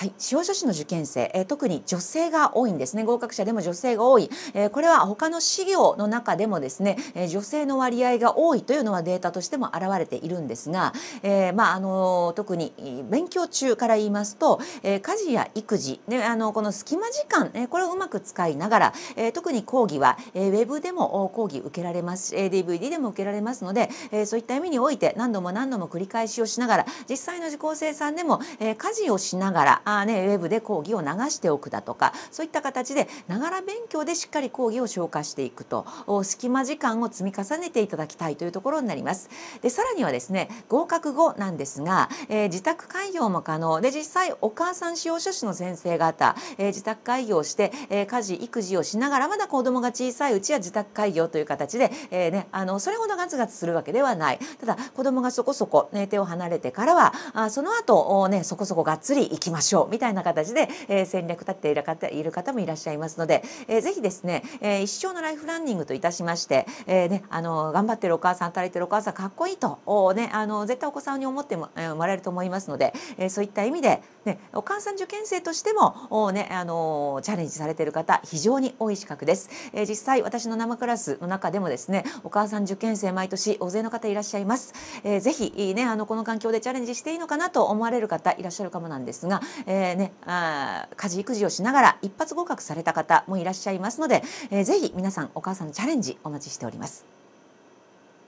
はい、司法書士の受験生、えー、特に女性が多いんですね合格者でも女性が多い、えー、これは他の資料の中でもですね、えー、女性の割合が多いというのはデータとしても表れているんですが、えーまあ、あの特に勉強中から言いますと、えー、家事や育児、ね、あのこの隙間時間、えー、これをうまく使いながら、えー、特に講義は、えー、ウェブでも講義受けられますし DVD でも受けられますので、えー、そういった意味において何度も何度も繰り返しをしながら実際の受講生さんでも、えー、家事をしながらあね、ウェブで講義を流しておくだとかそういった形でながら勉強でしっかり講義を消化していくと隙間時間を積み重ねていただきたいというところになります。でさらにはですね合格後なんですが、えー、自宅開業も可能で実際お母さん使用書士の先生方、えー、自宅開業して、えー、家事育児をしながらまだ子どもが小さいうちは自宅開業という形で、えーね、あのそれほどガツガツするわけではないただ子どもがそこそこ、ね、手を離れてからはあその後、ね、そこそこがっつりいきましょう。ょうみたいな形で、えー、戦略立っている方いる方もいらっしゃいますので、えー、ぜひですね、えー、一生のライフランニングといたしまして、えーね、あの頑張ってるお母さん働いてるお母さんかっこいいとお、ね、あの絶対お子さんに思っても,、えー、もらえると思いますので、えー、そういった意味で、ね、お母さん受験生としてもお、ね、あのチャレンジされてる方非常に多い資格です。えー、実際私の生クラスの中でもですねお母さん受験生毎年大勢の方いらっしゃいます。えー、ぜひいいねあのこの環境でチャレンジしていいのかなと思われる方いらっしゃるかもなんですが、えー、ね、あ家事育児をしながら一発合格された方もいらっしゃいますので、えー、ぜひ皆さんお母さんのチャレンジお待ちしております。